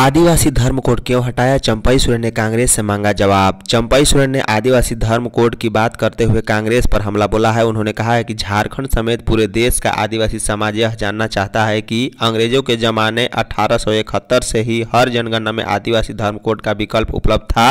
आदिवासी धर्म कोड क्यों हटाया चंपई सोरेन ने कांग्रेस से मांगा जवाब चंपाई सोरेन ने आदिवासी धर्म कोड की बात करते हुए कांग्रेस पर हमला बोला है उन्होंने कहा है कि झारखंड समेत पूरे देश का आदिवासी समाज यह जानना चाहता है कि अंग्रेजों के जमाने अठारह से ही हर जनगणना में आदिवासी धर्म कोड का विकल्प उपलब्ध था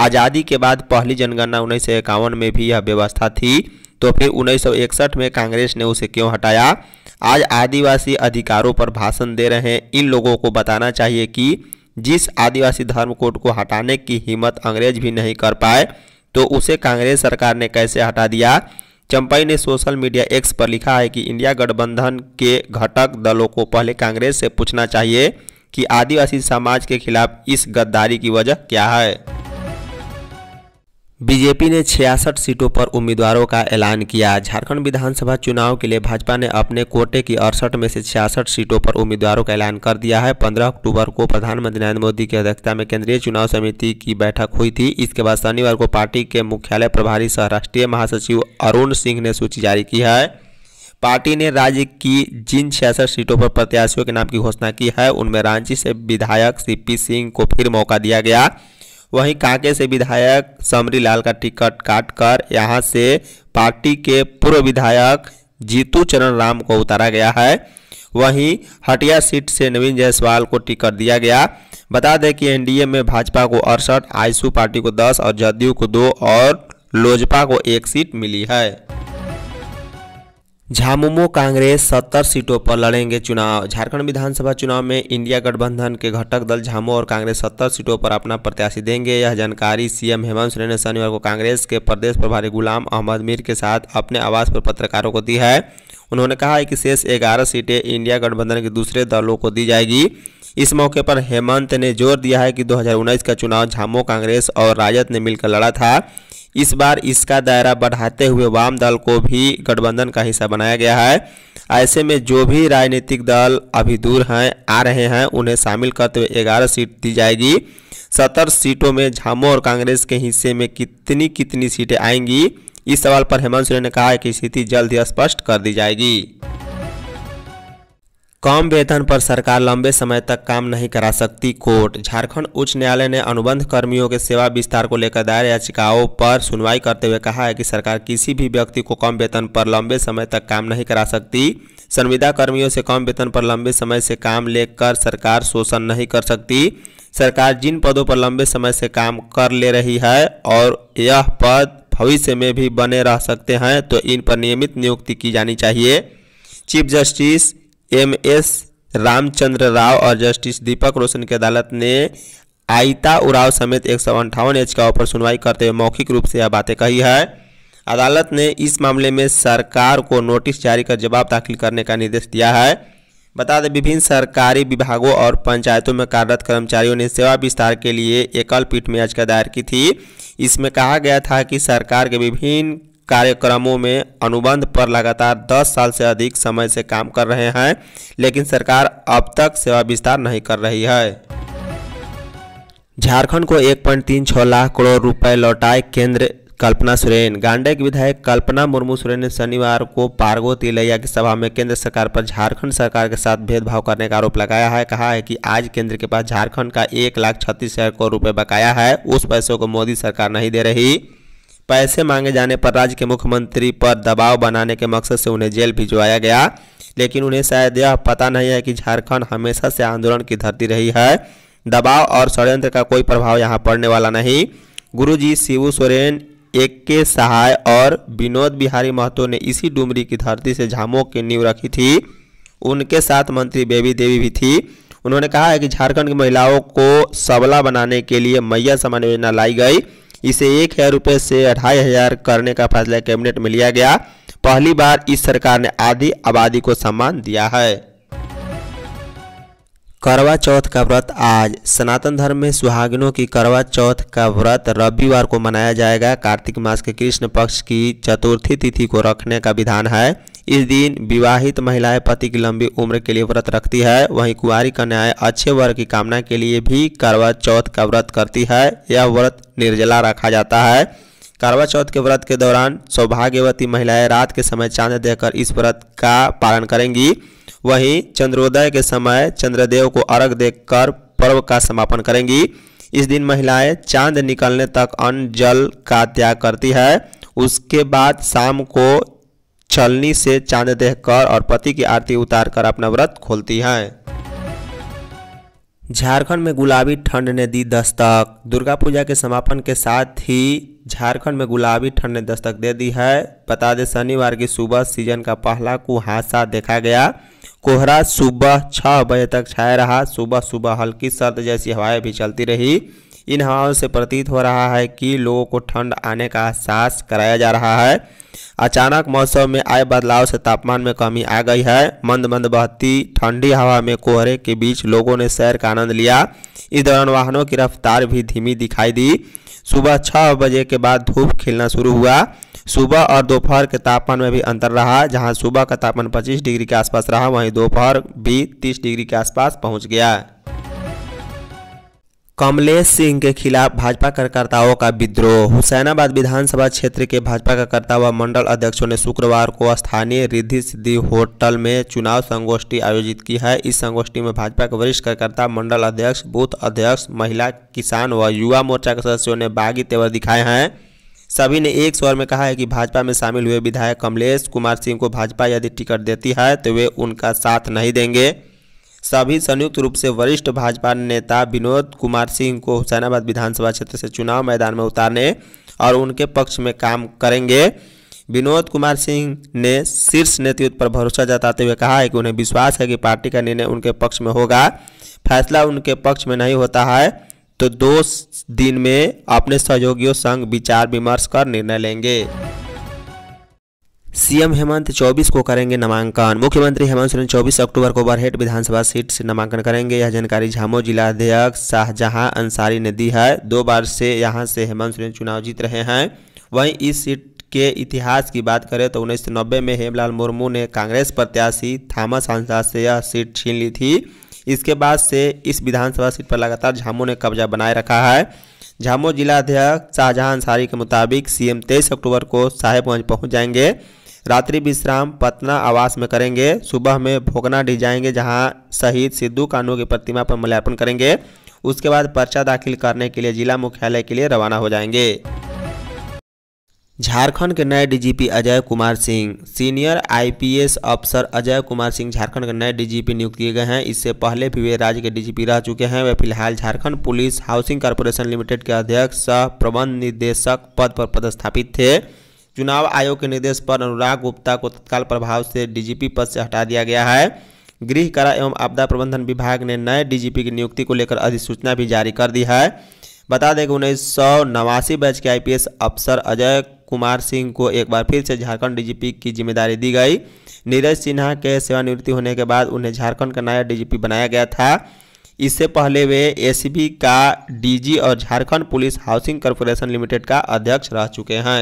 आज़ादी के बाद पहली जनगणना उन्नीस में भी यह व्यवस्था थी तो फिर उन्नीस में कांग्रेस ने उसे क्यों हटाया आज आदिवासी अधिकारों पर भाषण दे रहे हैं इन लोगों को बताना चाहिए कि जिस आदिवासी धर्म कोड को हटाने की हिम्मत अंग्रेज भी नहीं कर पाए तो उसे कांग्रेस सरकार ने कैसे हटा दिया चंपई ने सोशल मीडिया एक्स पर लिखा है कि इंडिया गठबंधन के घटक दलों को पहले कांग्रेस से पूछना चाहिए कि आदिवासी समाज के खिलाफ इस गद्दारी की वजह क्या है बीजेपी ने छियासठ सीटों पर उम्मीदवारों का ऐलान किया झारखंड विधानसभा चुनाव के लिए भाजपा ने अपने कोटे की अड़सठ में से छियासठ सीटों पर उम्मीदवारों का ऐलान कर दिया है 15 अक्टूबर को प्रधानमंत्री नरेंद्र मोदी की अध्यक्षता में केंद्रीय चुनाव समिति की बैठक हुई थी इसके बाद शनिवार को पार्टी के मुख्यालय प्रभारी सह राष्ट्रीय महासचिव अरुण सिंह ने सूची जारी की है पार्टी ने राज्य की जिन छियासठ सीटों पर प्रत्याशियों के नाम की घोषणा की है उनमें रांची से विधायक सी सिंह को फिर मौका दिया गया वहीं कांके से विधायक समरी लाल का टिकट काटकर यहां से पार्टी के पूर्व विधायक जीतू चरण राम को उतारा गया है वहीं हटिया सीट से नवीन जायसवाल को टिकट दिया गया बता दें कि एनडीए में भाजपा को अड़सठ आईसू पार्टी को 10 और जदयू को दो और लोजपा को एक सीट मिली है झामुमो कांग्रेस सत्तर सीटों पर लड़ेंगे चुनाव झारखंड विधानसभा चुनाव में इंडिया गठबंधन के घटक दल झामो और कांग्रेस सत्तर सीटों पर अपना प्रत्याशी देंगे यह जानकारी सीएम हेमंत सोरेन ने शनिवार को कांग्रेस के प्रदेश प्रभारी गुलाम अहमद मीर के साथ अपने आवास पर पत्रकारों को दी है उन्होंने कहा है कि शेष ग्यारह सीटें इंडिया गठबंधन के दूसरे दलों को दी जाएगी इस मौके पर हेमंत ने जोर दिया है कि दो का चुनाव झामो कांग्रेस और राजद ने मिलकर लड़ा था इस बार इसका दायरा बढ़ाते हुए वाम दल को भी गठबंधन का हिस्सा बनाया गया है ऐसे में जो भी राजनीतिक दल अभी दूर हैं आ रहे हैं उन्हें शामिल करते हुए ग्यारह सीट दी जाएगी सत्तर सीटों में झामो और कांग्रेस के हिस्से में कितनी कितनी सीटें आएंगी इस सवाल पर हेमंत सोरेन ने कहा कि स्थिति जल्द ही स्पष्ट कर दी जाएगी कम वेतन पर सरकार लंबे समय तक काम नहीं करा सकती कोर्ट झारखंड उच्च न्यायालय ने अनुबंध कर्मियों के सेवा विस्तार को लेकर दायर याचिकाओं पर सुनवाई करते हुए कहा है कि सरकार किसी भी व्यक्ति को कम वेतन पर लंबे समय तक काम नहीं करा सकती संविदा कर्मियों से कम वेतन पर लंबे समय से काम लेकर सरकार शोषण नहीं कर सकती सरकार जिन पदों पर लंबे समय से काम कर ले रही है और यह पद भविष्य में भी बने रह सकते हैं तो इन पर नियमित नियुक्ति की जानी चाहिए chief justice M S Ramachandra Rao और जस्टिस दीपक रोशन की अदालत ने आयता उराव समेत एक सौ अंठावन याचिकाओं पर सुनवाई करते हुए मौखिक रूप से यह बातें कही है अदालत ने इस मामले में सरकार को नोटिस जारी कर जवाब दाखिल करने का निर्देश दिया है बता दें विभिन्न सरकारी विभागों और पंचायतों में कार्यरत कर्मचारियों ने सेवा विस्तार के लिए एकल पीठ में याचिका दायर की थी इसमें कहा गया था कि सरकार के विभिन्न कार्यक्रमों में अनुबंध पर लगातार 10 साल से अधिक समय से काम कर रहे हैं लेकिन सरकार अब तक सेवा विस्तार नहीं कर रही है झारखंड को एक पॉइंट तीन छः लाख करोड़ रुपए लौटाए केंद्र कल्पना सुरेन गांडे विधायक कल्पना मुर्मू सुरेन ने शनिवार को पार्गो तिलैया की सभा में केंद्र सरकार पर झारखंड सरकार के साथ भेदभाव करने का आरोप लगाया है कहा है कि आज केंद्र के पास झारखंड का एक लाख छत्तीस हजार करोड़ रुपए बकाया है उस पैसों को मोदी सरकार नहीं दे रही पैसे मांगे जाने पर राज्य के मुख्यमंत्री पर दबाव बनाने के मकसद से उन्हें जेल भिजवाया गया लेकिन उन्हें शायद यह पता नहीं है कि झारखंड हमेशा से आंदोलन की धरती रही है दबाव और षड्यंत्र का कोई प्रभाव यहाँ पड़ने वाला नहीं गुरुजी शिव सोरेन ए के सहाय और विनोद बिहारी महतो ने इसी डुमरी की धरती से झामों की नींव रखी थी उनके साथ मंत्री बेबी देवी भी थी उन्होंने कहा है कि झारखंड की महिलाओं को सबला बनाने के लिए मैया समान योजना लाई गई इसे एक हजार रुपये से अढ़ाई हजार करने का फैसला कैबिनेट में लिया गया पहली बार इस सरकार ने आधी आबादी को सम्मान दिया है करवा चौथ का व्रत आज सनातन धर्म में सुहागिनों की करवा चौथ का व्रत रविवार को मनाया जाएगा कार्तिक मास के कृष्ण पक्ष की चतुर्थी तिथि को रखने का विधान है इस दिन विवाहित महिलाएं पति की लंबी उम्र के लिए व्रत रखती है वहीं कुंवारी कन्याएं अच्छे वर्ग की कामना के लिए भी करवा चौथ का व्रत करती है यह व्रत निर्जला रखा जाता है करवा चौथ के व्रत के दौरान सौभाग्यवती महिलाएं रात के समय चांद देकर इस व्रत का पालन करेंगी वहीं चंद्रोदय के समय चंद्रदेव को अर्घ देकर पर्व का समापन करेंगी इस दिन महिलाएं चांद निकलने तक अन्न जल का त्याग करती है उसके बाद शाम को छलनी से चांद देखकर और पति की आरती उतारकर अपना व्रत खोलती हैं झारखंड में गुलाबी ठंड ने दी दस्तक दुर्गा पूजा के समापन के साथ ही झारखंड में गुलाबी ठंड ने दस्तक दे दी है बता दें शनिवार की सुबह सीजन का पहला कुहासा देखा गया कोहरा सुबह छः बजे तक छाया रहा सुबह सुबह हल्की सर्द जैसी हवाएं भी चलती रही इन हवाओं से प्रतीत हो रहा है कि लोगों को ठंड आने का एहसास कराया जा रहा है अचानक मौसम में आए बदलाव से तापमान में कमी आ गई है मंद मंद बहती ठंडी हवा में कोहरे के बीच लोगों ने सैर का आनंद लिया इस दौरान वाहनों की रफ्तार भी धीमी दिखाई दी सुबह छः बजे के बाद धूप खिलना शुरू हुआ सुबह और दोपहर के तापमान में भी अंतर रहा जहां सुबह का तापमान 25 डिग्री के आसपास रहा वहीं दोपहर भी 30 डिग्री के आसपास पहुंच गया कमलेश सिंह के खिलाफ भाजपा कार्यकर्ताओं का विद्रोह हुसैनाबाद विधानसभा क्षेत्र के भाजपा कार्यकर्ता व मंडल अध्यक्षों ने शुक्रवार को स्थानीय रिद्धि सिद्धि होटल में चुनाव संगोष्ठी आयोजित की है इस संगोष्ठी में भाजपा के वरिष्ठ कार्यकर्ता मंडल अध्यक्ष बूथ अध्यक्ष महिला किसान व युवा मोर्चा के सदस्यों ने बागी तेवर दिखाए हैं सभी ने एक स्वर में कहा है कि भाजपा में शामिल हुए विधायक कमलेश कुमार सिंह को भाजपा यदि टिकट देती है तो वे उनका साथ नहीं देंगे सभी संयुक्त रूप से वरिष्ठ भाजपा नेता विनोद कुमार सिंह को हुसैनाबाद विधानसभा क्षेत्र से चुनाव मैदान में उतारने और उनके पक्ष में काम करेंगे विनोद कुमार सिंह ने शीर्ष नेतृत्व पर भरोसा जताते हुए कहा है कि उन्हें विश्वास है कि पार्टी का निर्णय उनके पक्ष में होगा फैसला उनके पक्ष में नहीं होता है तो दो दिन में अपने सहयोगियों संग विचार विमर्श कर निर्णय लेंगे सीएम हेमंत 24 को करेंगे नामांकन मुख्यमंत्री हेमंत सोरेन 24 अक्टूबर को बरहेट विधानसभा सीट से नामांकन करेंगे यह जानकारी झामो जिला अध्यक्ष शाहजहां अंसारी ने दी है दो बार से यहां से हेमंत सोरेन चुनाव जीत रहे हैं वहीं इस सीट के इतिहास की बात करें तो उन्नीस में हेमलाल मुर्मू ने कांग्रेस प्रत्याशी थामस हंसा से यह सीट छीन ली थी इसके बाद से इस विधानसभा सीट पर लगातार झामो ने कब्जा बनाए रखा है झामो जिला अध्यक्ष शाहजहां अंसारी के मुताबिक सीएम 23 अक्टूबर को साहेबगंज पहुंच जाएंगे रात्रि विश्राम पटना आवास में करेंगे सुबह में भोगना डी जाएंगे जहाँ शहीद सिद्धू कानू की प्रतिमा पर मूल्यार्पण करेंगे उसके बाद पर्चा दाखिल करने के लिए जिला मुख्यालय के लिए रवाना हो जाएंगे झारखंड के नए DGP Ajay Kumar Singh senior IPS अफसर अजय कुमार सिंह झारखंड के नए डीजीपी नियुक्त किए गए हैं इससे पहले भी वे राज्य के डीजीपी रह चुके हैं वे फिलहाल Jharkhand police housing corporation limited के अध्यक्ष सह प्रबंध निदेशक पद पर पदस्थापित थे चुनाव आयोग के निर्देश पर अनुराग गुप्ता को तत्काल प्रभाव से डीजीपी पद से हटा दिया गया है गृह कला एवं आपदा प्रबंधन विभाग ने नए डीजीपी की नियुक्ति को लेकर अधिसूचना भी जारी कर दी है बता दें कि उन्नीस सौ नवासी बैच के आईपीएस अफसर अजय कुमार सिंह को एक बार फिर से झारखंड डीजीपी की जिम्मेदारी दी गई नीरज सिन्हा के सेवानिवृत्ति होने के बाद उन्हें झारखंड का नया डीजीपी बनाया गया था इससे पहले वे एसीबी का डीजी और Jharkhand police housing corporation limited का अध्यक्ष रह चुके हैं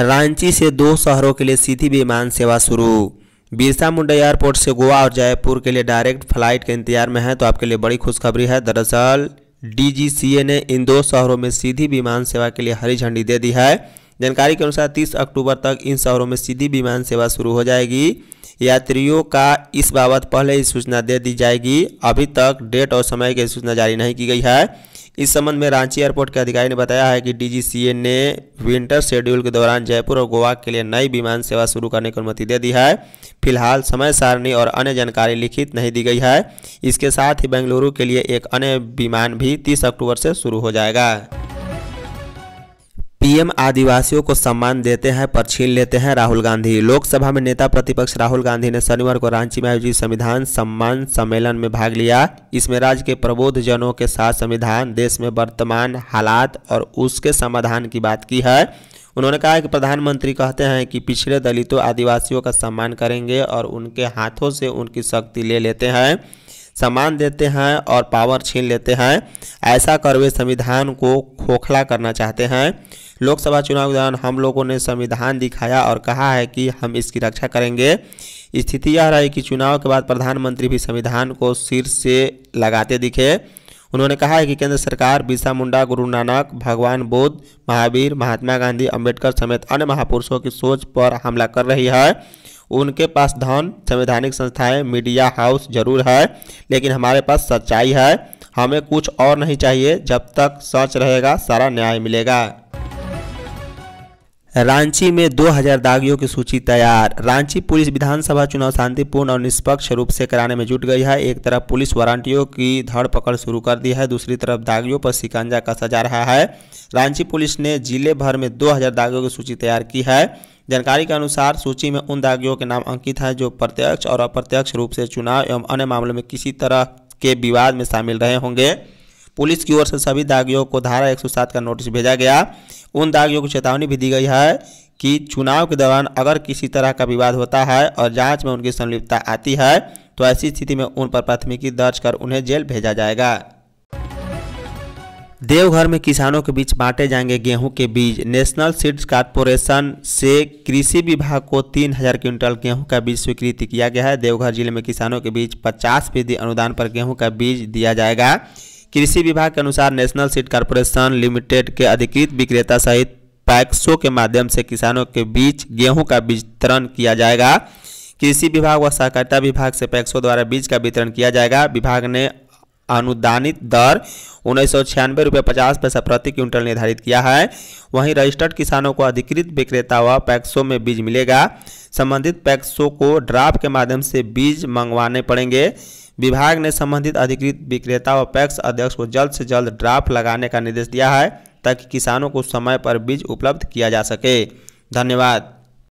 रांची से दो शहरों के लिए सीधी विमान सेवा शुरू बिरसा मुंडा एयरपोर्ट से गोवा और जयपुर के लिए डायरेक्ट फ्लाइट के इंतजार में है तो आपके लिए बड़ी खुशखबरी है दरअसल डीजीसीए ने इन दो शहरों में सीधी विमान सेवा के लिए हरी झंडी दे दी है जानकारी के अनुसार 30 अक्टूबर तक इन शहरों में सीधी विमान सेवा शुरू हो जाएगी यात्रियों का इस बाबत पहले ही सूचना दे दी जाएगी अभी तक डेट और समय की सूचना जारी नहीं की गई है इस संबंध में रांची एयरपोर्ट के अधिकारी ने बताया है कि डीजीसीए ने विंटर शेड्यूल के दौरान जयपुर और गोवा के लिए नई विमान सेवा शुरू करने की अनुमति दे दी है फिलहाल समय सारणी और अन्य जानकारी लिखित नहीं दी गई है इसके साथ ही बेंगलुरु के लिए एक अन्य विमान भी तीस अक्टूबर से शुरू हो जाएगा पीएम आदिवासियों को सम्मान देते हैं पर छीन लेते हैं राहुल गांधी लोकसभा में नेता प्रतिपक्ष राहुल गांधी ने शनिवार को रांची में आयोजित संविधान सम्मान सम्मेलन में भाग लिया इसमें राज्य के प्रबोध जनों के साथ संविधान देश में वर्तमान हालात और उसके समाधान की बात की है उन्होंने कहा कि प्रधानमंत्री कहते हैं कि पिछड़े दलितों आदिवासियों का सम्मान करेंगे और उनके हाथों से उनकी शक्ति ले लेते हैं सम्मान देते हैं और पावर छीन लेते हैं ऐसा कर वे संविधान को खोखला करना चाहते हैं लोकसभा चुनाव के दौरान हम लोगों ने संविधान दिखाया और कहा है कि हम इसकी रक्षा करेंगे स्थिति यह रही कि चुनाव के बाद प्रधानमंत्री भी संविधान को सिर से लगाते दिखे उन्होंने कहा है कि केंद्र सरकार बिरसा मुंडा गुरु नानक भगवान बुद्ध महावीर महात्मा गांधी अंबेडकर समेत अन्य महापुरुषों की सोच पर हमला कर रही है उनके पास धन संवैधानिक संस्थाएं मीडिया हाउस जरूर है लेकिन हमारे पास सच्चाई है हमें कुछ और नहीं चाहिए जब तक सच रहेगा सारा न्याय मिलेगा रांची में 2000 दागियों की सूची तैयार रांची पुलिस विधानसभा चुनाव शांतिपूर्ण और निष्पक्ष रूप से कराने में जुट गई है एक तरफ पुलिस वारंटियों की धड़पकड़ शुरू कर दी है दूसरी तरफ दागियों पर शिकंजा कसा जा रहा है रांची पुलिस ने जिले भर में 2000 दागियों की सूची तैयार की है जानकारी के अनुसार सूची में उन दागियों के नाम अंकित हैं जो प्रत्यक्ष और अप्रत्यक्ष रूप से चुनाव एवं अन्य मामलों में किसी तरह के विवाद में शामिल रहे होंगे पुलिस की ओर से सभी दागियों को धारा 107 का नोटिस भेजा गया उन दागियों को चेतावनी भी दी गई है कि चुनाव के दौरान अगर किसी तरह का विवाद होता है और जांच में उनकी संलिप्तता आती है तो ऐसी स्थिति में उन पर प्राथमिकी दर्ज कर उन्हें जेल भेजा जाएगा देवघर में किसानों के बीच बांटे जाएंगे गेहूं के बीज नेशनल सीड्स कारपोरेशन से कृषि विभाग को तीन हजार क्विंटल गेहूँ का बीज स्वीकृति किया गया है देवघर जिले में किसानों के बीच पचास फीसदी अनुदान पर गेहूं का बीज दिया जाएगा कृषि विभाग के अनुसार नेशनल सीड कॉरपोरेशन लिमिटेड के अधिकृत विक्रेता सहित पैक्सों के माध्यम से किसानों के बीच गेहूं का वितरण किया जाएगा कृषि विभाग व सहकारिता विभाग से पैक्सो द्वारा बीज का वितरण किया जाएगा विभाग ने अनुदानित दर उन्नीस सौ छियानवे रुपये पचास पैसा प्रति क्विंटल निर्धारित किया है वहीं रजिस्टर्ड किसानों को अधिकृत विक्रेता व पैक्सो में बीज मिलेगा संबंधित पैक्सों को ड्राफ्ट के माध्यम से बीज मंगवाने पड़ेंगे विभाग ने संबंधित अधिकृत विक्रेता व पैक्स अध्यक्ष को जल्द से जल्द ड्राफ्ट लगाने का निर्देश दिया है ताकि किसानों को समय पर बीज उपलब्ध किया जा सके धन्यवाद